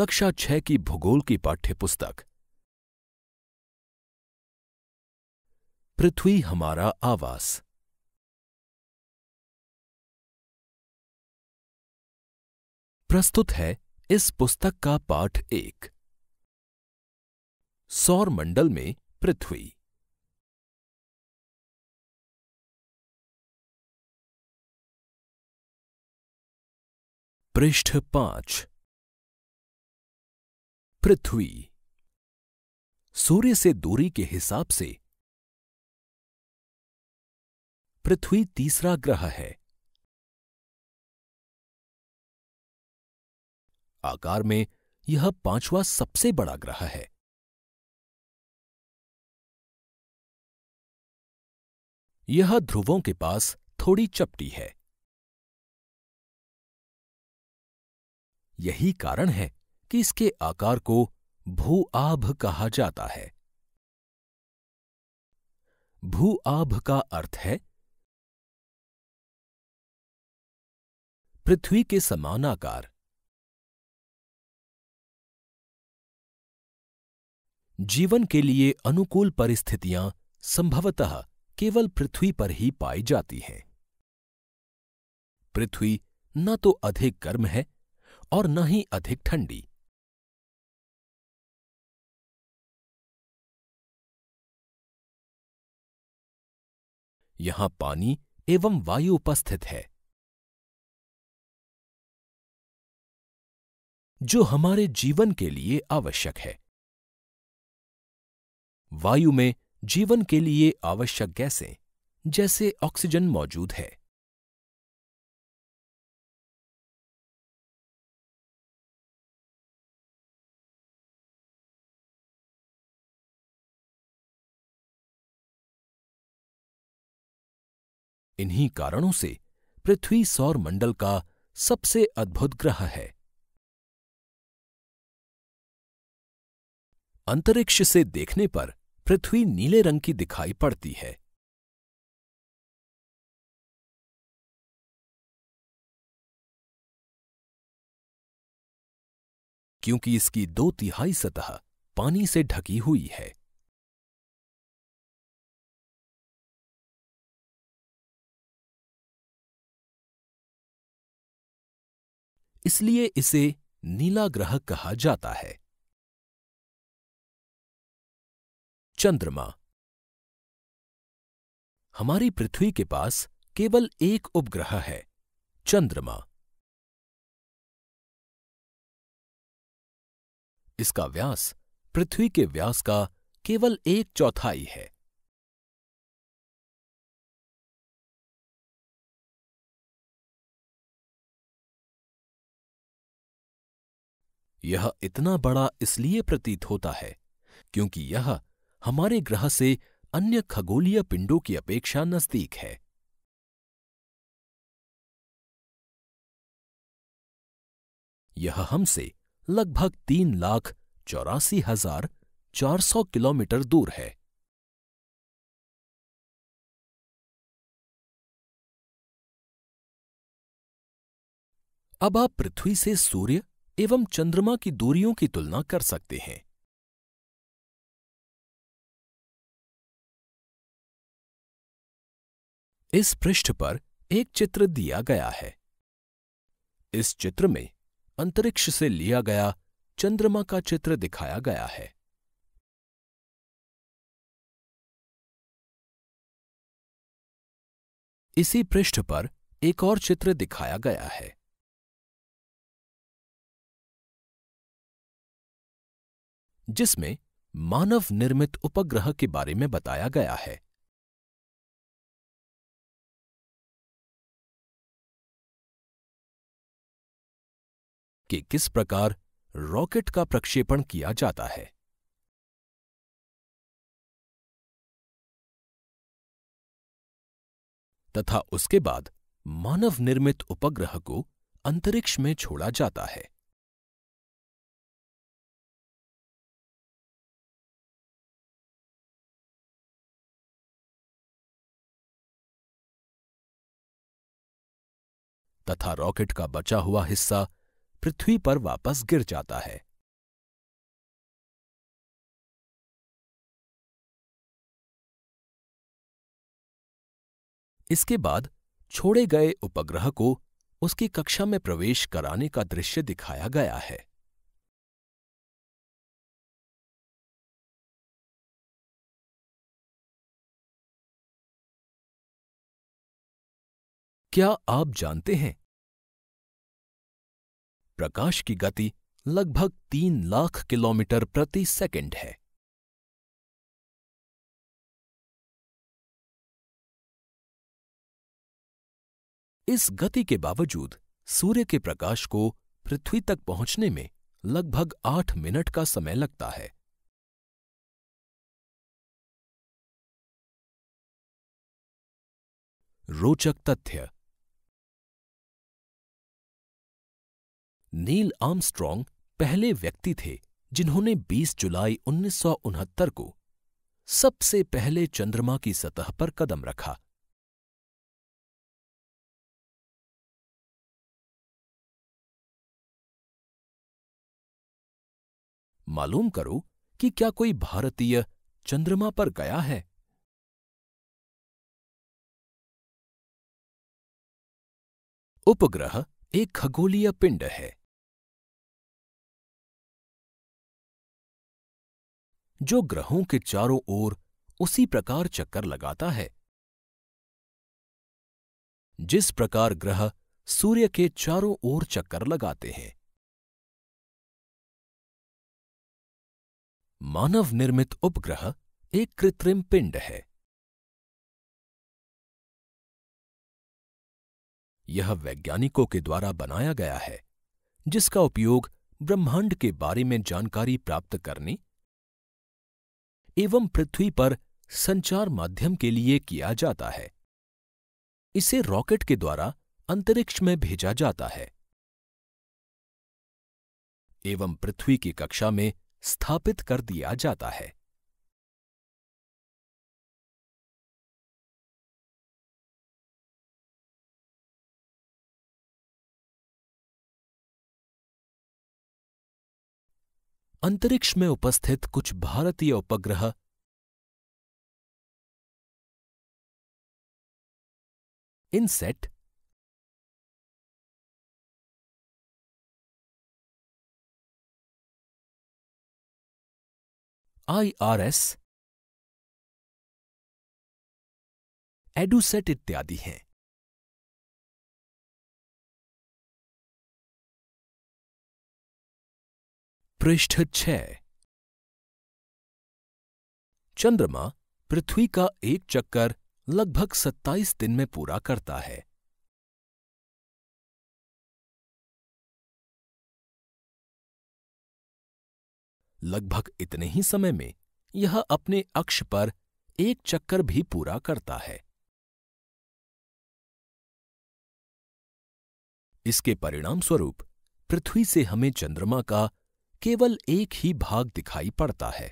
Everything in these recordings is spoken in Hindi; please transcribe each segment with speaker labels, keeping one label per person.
Speaker 1: कक्षा छह की भूगोल की पाठ्य पुस्तक पृथ्वी हमारा आवास प्रस्तुत है इस पुस्तक का पाठ एक सौर मंडल में पृथ्वी पृष्ठ पांच पृथ्वी सूर्य से दूरी के हिसाब से पृथ्वी तीसरा ग्रह है आकार में यह पांचवा सबसे बड़ा ग्रह है यह ध्रुवों के पास थोड़ी चपटी है
Speaker 2: यही कारण है कि इसके आकार को भूआभ कहा जाता है
Speaker 1: भूआभ का अर्थ है पृथ्वी के समान आकार जीवन
Speaker 2: के लिए अनुकूल परिस्थितियां संभवतः केवल पृथ्वी पर ही पाई जाती
Speaker 1: हैं पृथ्वी न तो अधिक गर्म है और न ही अधिक ठंडी यहां पानी एवं वायु उपस्थित है जो हमारे जीवन के लिए आवश्यक है वायु में जीवन के लिए आवश्यक गैसें जैसे ऑक्सीजन मौजूद है इन्हीं कारणों से पृथ्वी सौर मंडल का सबसे अद्भुत ग्रह है अंतरिक्ष से देखने पर पृथ्वी नीले रंग की दिखाई पड़ती है क्योंकि इसकी दो तिहाई सतह पानी से ढकी हुई है इसलिए इसे नीला ग्रह कहा जाता है चंद्रमा हमारी पृथ्वी के पास केवल एक उपग्रह है चंद्रमा इसका व्यास पृथ्वी के व्यास का केवल एक चौथाई है यह इतना बड़ा इसलिए प्रतीत होता है क्योंकि यह हमारे ग्रह से अन्य खगोलीय पिंडों की अपेक्षा नजदीक है यह हमसे लगभग तीन लाख चौरासी हजार चार सौ किलोमीटर दूर है अब आप पृथ्वी से सूर्य एवं चंद्रमा की दूरियों की तुलना कर सकते हैं इस पृष्ठ पर एक चित्र दिया गया है इस चित्र में अंतरिक्ष से लिया गया चंद्रमा का चित्र दिखाया गया है इसी पृष्ठ पर एक और चित्र दिखाया गया है जिसमें मानव निर्मित उपग्रह के बारे में बताया गया है कि किस प्रकार रॉकेट का प्रक्षेपण किया जाता है तथा उसके बाद मानव निर्मित उपग्रह को अंतरिक्ष में छोड़ा जाता है तथा रॉकेट का बचा हुआ हिस्सा पृथ्वी पर वापस गिर जाता है इसके बाद छोड़े गए उपग्रह को उसकी कक्षा में प्रवेश कराने का दृश्य दिखाया गया है क्या आप जानते हैं प्रकाश की गति लगभग तीन लाख किलोमीटर प्रति सेकंड है इस गति के बावजूद सूर्य के प्रकाश को पृथ्वी तक पहुंचने में लगभग आठ मिनट का समय लगता है रोचक तथ्य नील
Speaker 2: आर्मस्ट्रॉन्ग पहले व्यक्ति थे जिन्होंने 20 जुलाई उन्नीस को
Speaker 1: सबसे पहले चंद्रमा की सतह पर कदम रखा मालूम करो कि क्या कोई भारतीय चंद्रमा पर गया है उपग्रह एक खगोलीय पिंड है जो ग्रहों के चारों ओर उसी प्रकार चक्कर लगाता है
Speaker 2: जिस प्रकार ग्रह सूर्य के चारों ओर चक्कर लगाते हैं
Speaker 1: मानव निर्मित उपग्रह एक कृत्रिम पिंड है यह वैज्ञानिकों के द्वारा बनाया गया है जिसका
Speaker 2: उपयोग ब्रह्मांड के बारे में जानकारी प्राप्त करने एवं पृथ्वी पर संचार माध्यम के लिए किया जाता है इसे रॉकेट के द्वारा अंतरिक्ष में भेजा जाता है
Speaker 1: एवं पृथ्वी की कक्षा में स्थापित कर दिया जाता है अंतरिक्ष में उपस्थित कुछ भारतीय उपग्रह इनसेट आईआरएस एडुसेट इत्यादि हैं पृष्ठ छ चंद्रमा पृथ्वी का एक चक्कर लगभग 27 दिन में पूरा करता है लगभग इतने ही समय में यह अपने अक्ष पर एक चक्कर भी पूरा करता है इसके परिणाम स्वरूप पृथ्वी से हमें चंद्रमा का केवल एक ही भाग दिखाई पड़ता है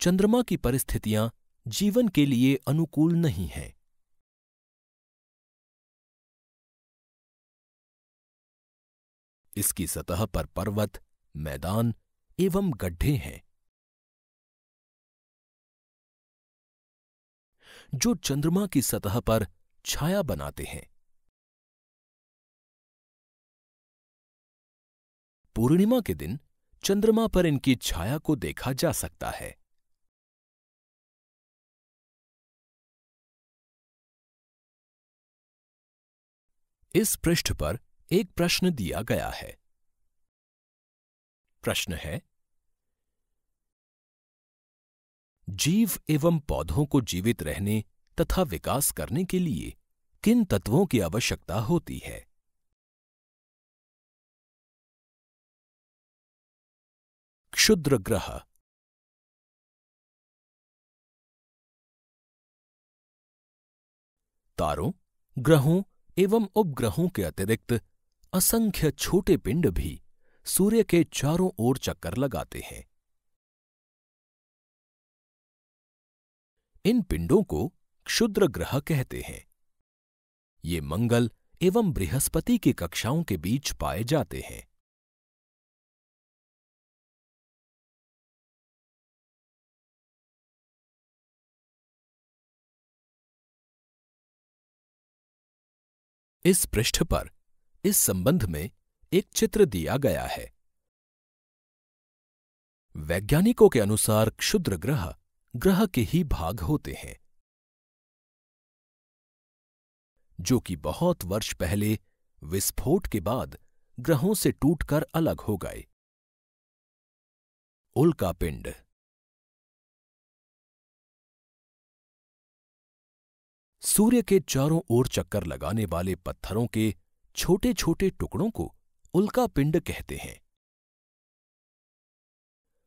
Speaker 1: चंद्रमा की परिस्थितियां जीवन के लिए अनुकूल नहीं हैं। इसकी सतह पर पर्वत मैदान एवं गड्ढे हैं जो चंद्रमा की सतह पर छाया बनाते हैं पूर्णिमा के दिन चंद्रमा पर इनकी छाया को देखा जा सकता है इस पृष्ठ पर एक प्रश्न दिया गया है प्रश्न है
Speaker 2: जीव एवं पौधों को जीवित रहने तथा विकास करने के
Speaker 1: लिए किन तत्वों की आवश्यकता होती है क्षुद्र ग्रह तारों ग्रहों एवं उपग्रहों के अतिरिक्त असंख्य छोटे
Speaker 2: पिंड भी सूर्य के चारों ओर चक्कर लगाते हैं इन पिंडों को क्षुद्र ग्रह कहते हैं
Speaker 1: ये मंगल एवं बृहस्पति की कक्षाओं के बीच पाए जाते हैं इस पृष्ठ पर इस संबंध में एक चित्र दिया गया है वैज्ञानिकों के अनुसार क्षुद्र ग्रह ग्रह के ही भाग होते हैं
Speaker 2: जो कि बहुत वर्ष पहले विस्फोट के बाद ग्रहों
Speaker 1: से टूटकर अलग हो गए उल्का पिंड सूर्य के चारों ओर चक्कर लगाने वाले पत्थरों के छोटे छोटे टुकड़ों को उल्का पिंड कहते हैं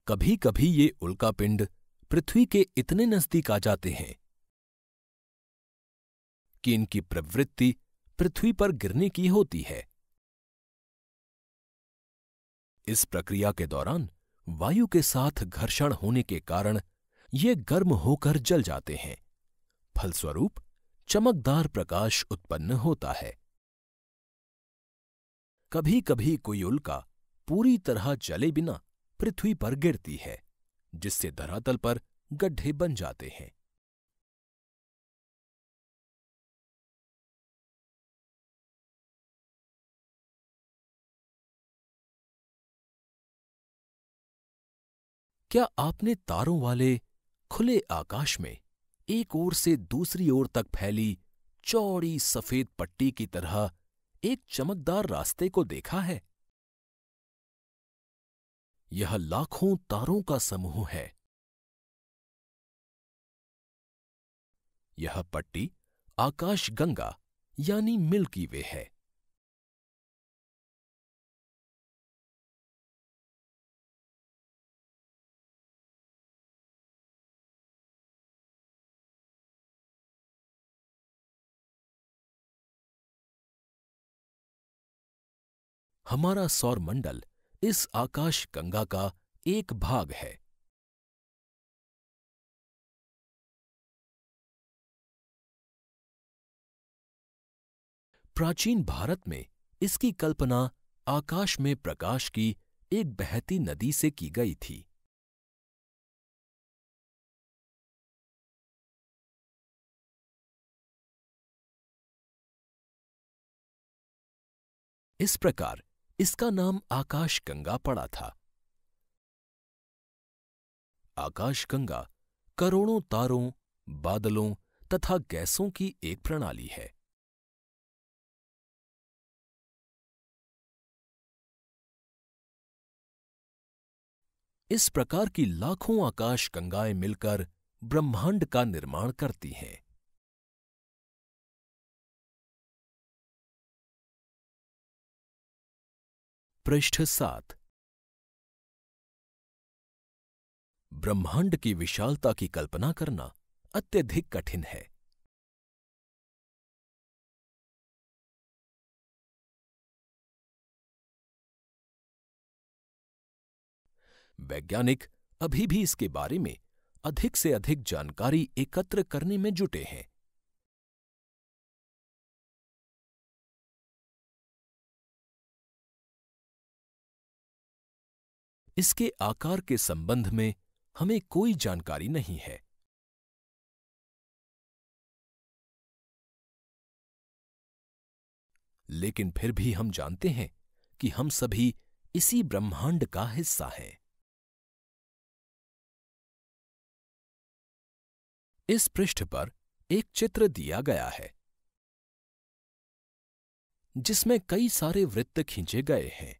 Speaker 1: कभी कभी ये उल्का पिंड पृथ्वी के इतने नजदीक आ जाते हैं
Speaker 2: कि इनकी प्रवृत्ति पृथ्वी पर गिरने की होती है इस प्रक्रिया के दौरान वायु के साथ घर्षण होने के कारण ये गर्म होकर जल जाते हैं फलस्वरूप चमकदार प्रकाश उत्पन्न होता है कभी कभी कोई उल्का पूरी तरह जले बिना पृथ्वी पर गिरती है जिससे
Speaker 1: धरातल पर गड्ढे बन जाते हैं क्या आपने तारों
Speaker 2: वाले खुले आकाश में एक ओर से दूसरी ओर तक फैली चौड़ी सफेद पट्टी की तरह एक चमकदार रास्ते को देखा है
Speaker 1: यह लाखों तारों का समूह है यह पट्टी आकाश गंगा यानी मिल्की वे है हमारा सौरमंडल इस आकाश गंगा का एक भाग है प्राचीन भारत में इसकी कल्पना आकाश में प्रकाश की एक बहती नदी से की गई थी इस प्रकार इसका नाम आकाशगंगा पड़ा था आकाशगंगा करोड़ों तारों बादलों तथा गैसों की एक प्रणाली है इस प्रकार की लाखों आकाश गंगाएं मिलकर ब्रह्मांड का निर्माण करती हैं पृष्ठ सात ब्रह्मांड की विशालता की कल्पना करना अत्यधिक कठिन है वैज्ञानिक अभी भी इसके बारे में अधिक से अधिक जानकारी एकत्र करने में जुटे हैं इसके आकार के संबंध में हमें कोई जानकारी नहीं है लेकिन फिर भी हम जानते हैं कि हम सभी इसी ब्रह्मांड का हिस्सा हैं इस पृष्ठ पर एक चित्र दिया गया है जिसमें कई सारे वृत्त खींचे गए हैं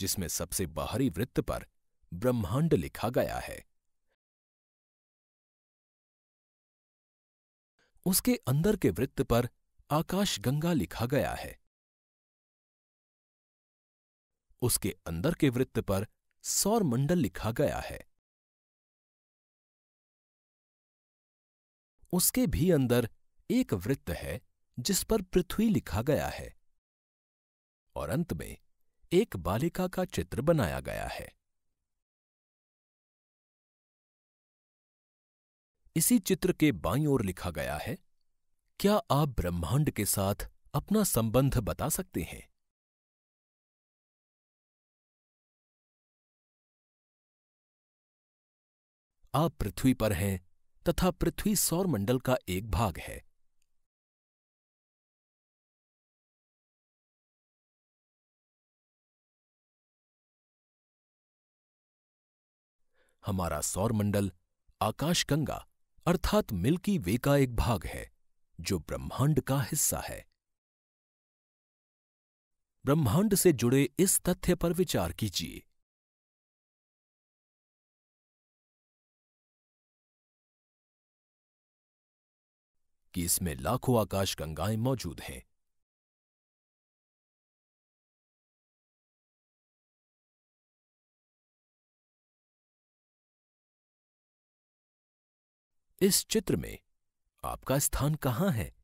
Speaker 1: जिसमें सबसे बाहरी वृत्त पर ब्रह्मांड लिखा गया है उसके अंदर के वृत्त पर आकाशगंगा लिखा गया है उसके अंदर के वृत्त पर सौर मंडल लिखा गया है उसके भी अंदर एक वृत्त है जिस पर पृथ्वी लिखा गया है और अंत में
Speaker 2: एक बालिका का चित्र बनाया गया है इसी चित्र के बाईं ओर लिखा गया है
Speaker 1: क्या आप ब्रह्मांड के साथ अपना संबंध बता सकते हैं आप पृथ्वी पर हैं तथा पृथ्वी सौर मंडल का एक भाग है हमारा
Speaker 2: सौरमंडल आकाशगंगा अर्थात मिल्की वे का एक भाग है जो
Speaker 1: ब्रह्मांड का हिस्सा है ब्रह्मांड से जुड़े इस तथ्य पर विचार कीजिए कि इसमें लाखों आकाशगंगाएं मौजूद हैं इस चित्र में आपका स्थान कहाँ है